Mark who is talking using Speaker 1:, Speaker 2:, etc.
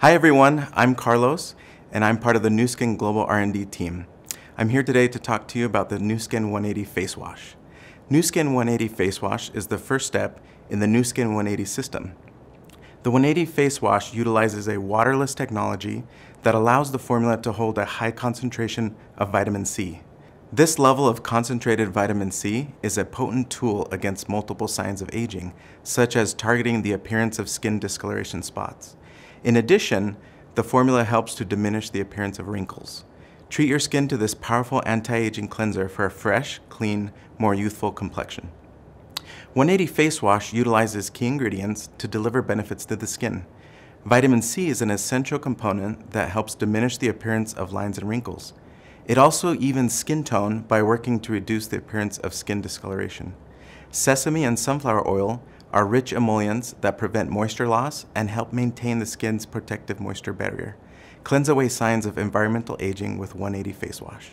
Speaker 1: Hi everyone, I'm Carlos, and I'm part of the Nu Skin Global R&D team. I'm here today to talk to you about the Nu Skin 180 Face Wash. Nu Skin 180 Face Wash is the first step in the Nu Skin 180 system. The 180 Face Wash utilizes a waterless technology that allows the formula to hold a high concentration of vitamin C. This level of concentrated vitamin C is a potent tool against multiple signs of aging, such as targeting the appearance of skin discoloration spots. In addition, the formula helps to diminish the appearance of wrinkles. Treat your skin to this powerful anti-aging cleanser for a fresh, clean, more youthful complexion. 180 Face Wash utilizes key ingredients to deliver benefits to the skin. Vitamin C is an essential component that helps diminish the appearance of lines and wrinkles. It also evens skin tone by working to reduce the appearance of skin discoloration. Sesame and sunflower oil are rich emollients that prevent moisture loss and help maintain the skin's protective moisture barrier. Cleanse away signs of environmental aging with 180 face wash.